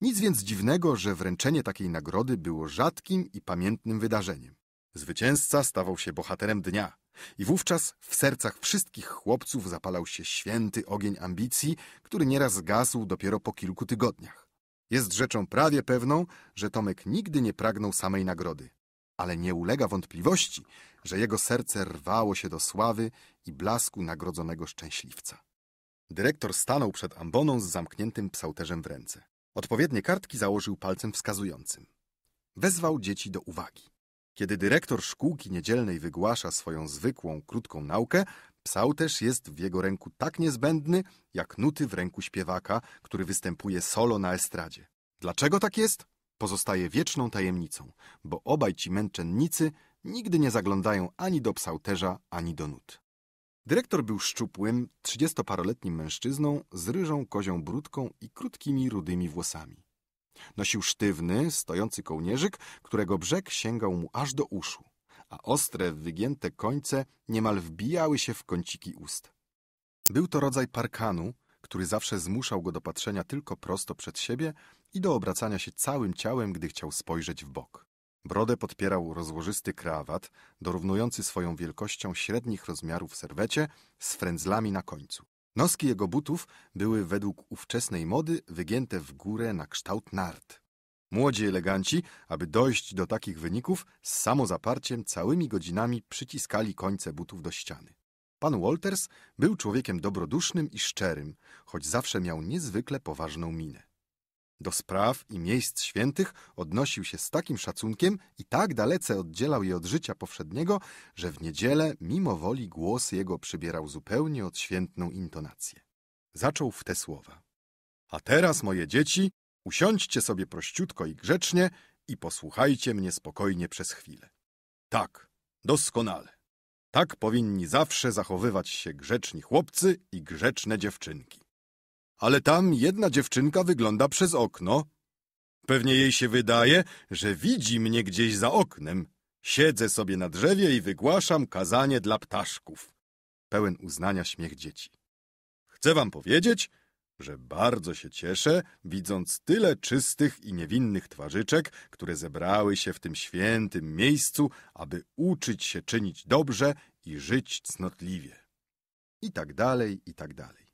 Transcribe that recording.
Nic więc dziwnego, że wręczenie takiej nagrody było rzadkim i pamiętnym wydarzeniem. Zwycięzca stawał się bohaterem dnia i wówczas w sercach wszystkich chłopców zapalał się święty ogień ambicji, który nieraz gasł dopiero po kilku tygodniach. Jest rzeczą prawie pewną, że Tomek nigdy nie pragnął samej nagrody, ale nie ulega wątpliwości, że jego serce rwało się do sławy i blasku nagrodzonego szczęśliwca. Dyrektor stanął przed amboną z zamkniętym psałterzem w ręce. Odpowiednie kartki założył palcem wskazującym. Wezwał dzieci do uwagi. Kiedy dyrektor szkółki niedzielnej wygłasza swoją zwykłą, krótką naukę, psał też jest w jego ręku tak niezbędny, jak nuty w ręku śpiewaka, który występuje solo na estradzie. Dlaczego tak jest? Pozostaje wieczną tajemnicą, bo obaj ci męczennicy nigdy nie zaglądają ani do psałterza, ani do nut. Dyrektor był szczupłym, trzydziestoparoletnim mężczyzną z ryżą kozią brudką i krótkimi, rudymi włosami. Nosił sztywny, stojący kołnierzyk, którego brzeg sięgał mu aż do uszu, a ostre, wygięte końce niemal wbijały się w kąciki ust. Był to rodzaj parkanu, który zawsze zmuszał go do patrzenia tylko prosto przed siebie i do obracania się całym ciałem, gdy chciał spojrzeć w bok. Brodę podpierał rozłożysty krawat, dorównujący swoją wielkością średnich rozmiarów serwecie z frędzlami na końcu. Noski jego butów były według ówczesnej mody wygięte w górę na kształt nart. Młodzi eleganci, aby dojść do takich wyników, z samozaparciem całymi godzinami przyciskali końce butów do ściany. Pan Walters był człowiekiem dobrodusznym i szczerym, choć zawsze miał niezwykle poważną minę. Do spraw i miejsc świętych odnosił się z takim szacunkiem i tak dalece oddzielał je od życia powszedniego, że w niedzielę mimo woli głos jego przybierał zupełnie odświętną intonację. Zaczął w te słowa. A teraz, moje dzieci, usiądźcie sobie prościutko i grzecznie i posłuchajcie mnie spokojnie przez chwilę. Tak, doskonale. Tak powinni zawsze zachowywać się grzeczni chłopcy i grzeczne dziewczynki ale tam jedna dziewczynka wygląda przez okno. Pewnie jej się wydaje, że widzi mnie gdzieś za oknem. Siedzę sobie na drzewie i wygłaszam kazanie dla ptaszków. Pełen uznania śmiech dzieci. Chcę wam powiedzieć, że bardzo się cieszę, widząc tyle czystych i niewinnych twarzyczek, które zebrały się w tym świętym miejscu, aby uczyć się czynić dobrze i żyć cnotliwie. I tak dalej, i tak dalej.